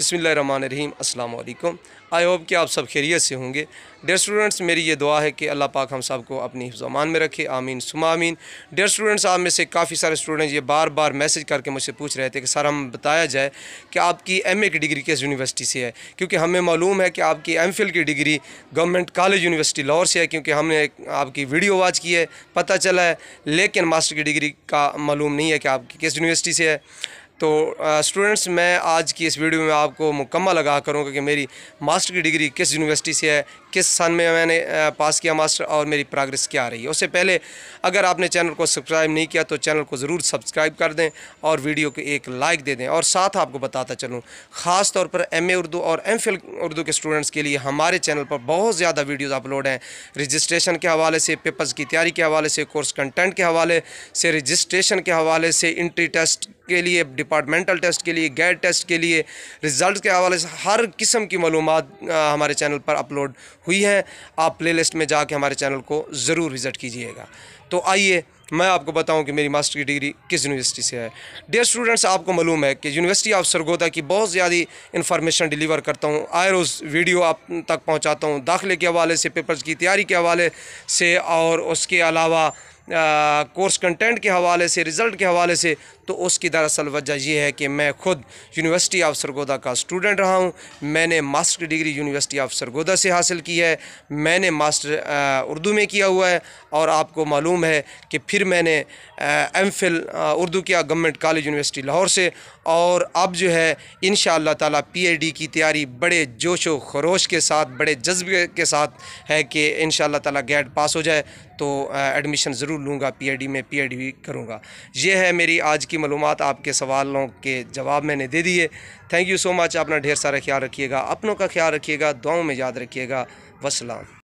بسم اللہ الرحمن الرحیم السلام علیکم آئی ہوپ کہ آپ سب خیریت سے ہوں گے ڈیر اسٹوڈنٹس میری یہ دعا ہے کہ اللہ پاک ہم سب کو اپنی امان میں رکھے آمین سم آمین ڈیر اسٹوڈنٹس آپ میں سے کافی سارے اسٹوڈنٹس یہ بار بار میسج کر کے مجھ سے پوچھ رہے تھے کہ سر ہم بتایا جائے کہ آپ کی ایم اے کی ڈگری کس یونیورسٹی سے ہے کیونکہ ہمیں معلوم ہے کہ آپ کی ایم فل کی degree government college university Lahore سے ہے کیونکہ ہم نے آپ کی ویڈیو واچ کی ہے پتہ چلا ہے لیکن ماسٹر کی ڈگری کا معلوم نہیں ہے کہ آپ کی کس یونیورسٹی سے ہے تو اسٹوڈنٹس میں آج کی اس ویڈیو میں آپ کو مکمل لگا کروں گا کہ میری ماسٹر کی ڈگری کس یونیورسٹی سے ہے کس سن میں میں نے پاس کیا ماسٹر اور میری پراغرس کیا رہی ہے اس سے پہلے اگر آپ نے چینل کو سبسکرائب نہیں کیا تو چینل کو ضرور سبسکرائب کر دیں اور ویڈیو کو ایک لائک دے دیں اور ساتھ آپ کو بتاتا چلوں خاص طور پر ایم اے اردو اور ایم فل اردو کے اسٹوڈنٹس کے لیے ہمارے چینل پر بہت زیادہ ویڈیوز اپلوڈ ہیں رجسٹریشن کے حوالے سے پیپرز کی تیاری کے حوالے سے کورس کنٹینٹ کے حوالے سے رجسٹریشن کے حوالے سے انٹری ٹیسٹ کے لیے ڈپارٹمنٹل ٹیسٹ کے لیے گیٹ ٹیسٹ کے لیے ریزلٹ کے حوالے سے ہر قسم کی معلومات ہمارے چینل پر اپلوڈ ہوئی ہیں آپ پلے لسٹ میں جا کے ہمارے چینل کو ضرور وزٹ کیجئے گا تو آئیے میں آپ کو بتاؤں کہ میری ماسٹر کی ڈگری کس یونیورسٹی سے ہے ڈیئر اسٹوڈنٹس آپ کو معلوم ہے کہ یونیورسٹی آف سرگودا کی بہت زیادہ انفارمیشن ڈیلیور کرتا ہوں آئے روز ویڈیو آپ تک پہنچاتا ہوں داخلے کے حوالے سے پیپرز کی تیاری کے حوالے سے اور اس کے علاوہ کورس کنٹینٹ کے حوالے سے رزلٹ کے حوالے سے تو اس کی دراصل وجہ یہ ہے کہ میں خود یونیورسٹی آف سرگودہ کا اسٹوڈنٹ رہا ہوں میں نے master degree university of Sargodha سے حاصل کی ہے میں نے ماسٹر اردو میں کیا ہوا ہے اور آپ کو معلوم ہے کہ پھر میں نے ایم فل اردو کیا گورنمنٹ کالج یونیورسٹی لاہور سے اور اب جو ہے ان شاء اللہ تعالیٰ پی ایچ ڈی کی تیاری بڑے جوش و خروش کے ساتھ بڑے جذب کے ساتھ ہے کہ ان شاء اللہ تعالیٰ گیٹ پاس ہو جائے تو ایڈمیشن ضرور لوں گا پی ایڈی ڈی میں پی ایڈی ڈی کروں گا یہ ہے میری آج کی معلومات آپ کے سوالوں کے جواب میں نے دے دیے تھینک یو سو مچ اپنا ڈھیر سارا خیال رکھیے گا اپنوں کا خیال رکھیے گا دعاوں میں یاد رکھیے گا وسلام